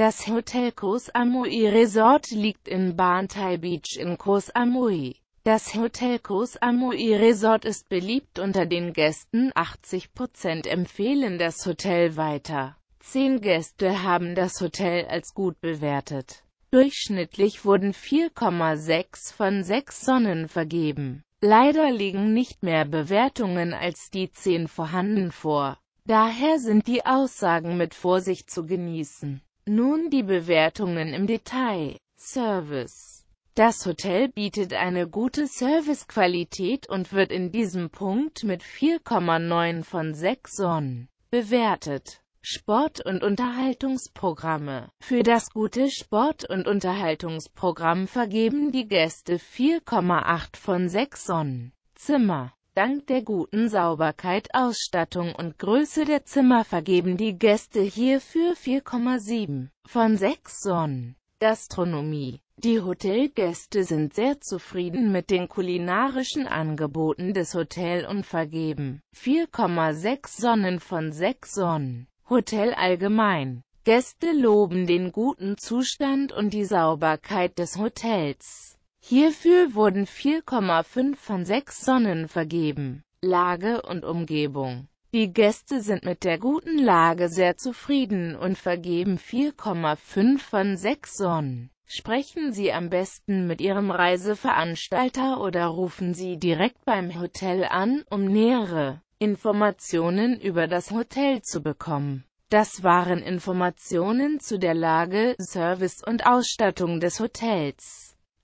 Das Hotel Koh Samui Resort liegt in Bantai Beach in Koh Samui. Das Hotel Koh Samui Resort ist beliebt unter den Gästen, 80% empfehlen das Hotel weiter. Zehn Gäste haben das Hotel als gut bewertet. Durchschnittlich wurden 4,6 von 6 Sonnen vergeben. Leider liegen nicht mehr Bewertungen als die 10 vorhanden vor. Daher sind die Aussagen mit Vorsicht zu genießen. Nun die Bewertungen im Detail. Service das Hotel bietet eine gute Servicequalität und wird in diesem Punkt mit 4,9 von 6 Sonnen bewertet. Sport- und Unterhaltungsprogramme Für das gute Sport- und Unterhaltungsprogramm vergeben die Gäste 4,8 von 6 Sonnen. Zimmer Dank der guten Sauberkeit, Ausstattung und Größe der Zimmer vergeben die Gäste hierfür 4,7 von 6 Sonnen. Gastronomie Die Hotelgäste sind sehr zufrieden mit den kulinarischen Angeboten des Hotels und vergeben 4,6 Sonnen von 6 Sonnen. Hotel allgemein Gäste loben den guten Zustand und die Sauberkeit des Hotels. Hierfür wurden 4,5 von 6 Sonnen vergeben. Lage und Umgebung Die Gäste sind mit der guten Lage sehr zufrieden und vergeben 4,5 von 6 Sonnen. Sprechen Sie am besten mit Ihrem Reiseveranstalter oder rufen Sie direkt beim Hotel an, um nähere Informationen über das Hotel zu bekommen. Das waren Informationen zu der Lage, Service und Ausstattung des Hotels.